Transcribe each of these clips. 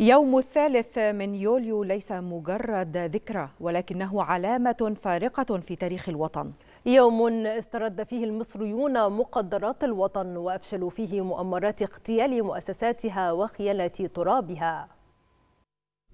يوم الثالث من يوليو ليس مجرد ذكرى ولكنه علامة فارقة في تاريخ الوطن يوم استرد فيه المصريون مقدرات الوطن وأفشلوا فيه مؤامرات اغتيال مؤسساتها وخيانة ترابها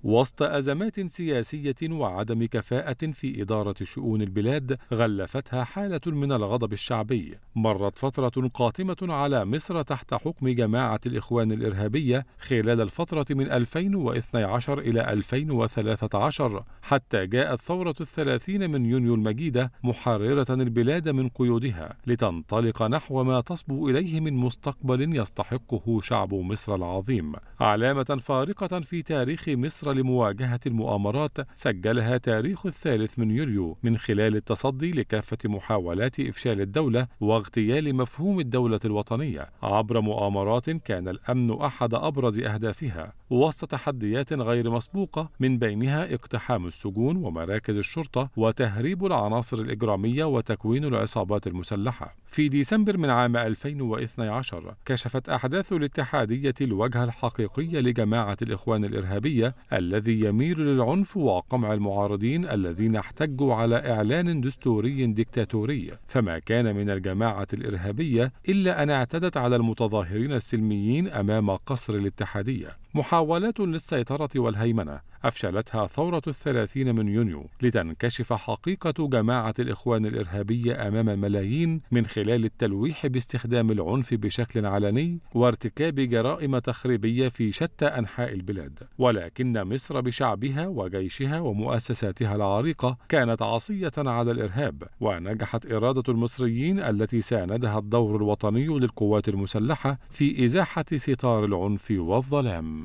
وسط أزمات سياسية وعدم كفاءة في إدارة شؤون البلاد غلفتها حالة من الغضب الشعبي مرت فترة قاتمة على مصر تحت حكم جماعة الإخوان الإرهابية خلال الفترة من 2012 إلى 2013 حتى جاءت ثورة الثلاثين من يونيو المجيدة محررة البلاد من قيودها لتنطلق نحو ما تصبو إليه من مستقبل يستحقه شعب مصر العظيم علامة فارقة في تاريخ مصر لمواجهة المؤامرات سجلها تاريخ الثالث من يوليو من خلال التصدي لكافة محاولات إفشال الدولة واغتيال مفهوم الدولة الوطنية عبر مؤامرات كان الأمن أحد أبرز أهدافها وسط تحديات غير مسبوقة من بينها اقتحام السجون ومراكز الشرطة وتهريب العناصر الإجرامية وتكوين العصابات المسلحة. في ديسمبر من عام 2012 كشفت أحداث الاتحادية الوجه الحقيقي لجماعة الإخوان الإرهابية الذي يميل للعنف وقمع المعارضين الذين احتجوا على إعلان دستوري ديكتاتوري فما كان من الجماعة الإرهابية إلا أن اعتدت على المتظاهرين السلميين أمام قصر الاتحادية محاولات للسيطرة والهيمنة أفشلتها ثورة الثلاثين من يونيو لتنكشف حقيقة جماعة الإخوان الإرهابية أمام الملايين من خلال التلويح باستخدام العنف بشكل علني وارتكاب جرائم تخريبية في شتى أنحاء البلاد ولكن مصر بشعبها وجيشها ومؤسساتها العريقة كانت عصية على الإرهاب ونجحت إرادة المصريين التي ساندها الدور الوطني للقوات المسلحة في إزاحة ستار العنف والظلام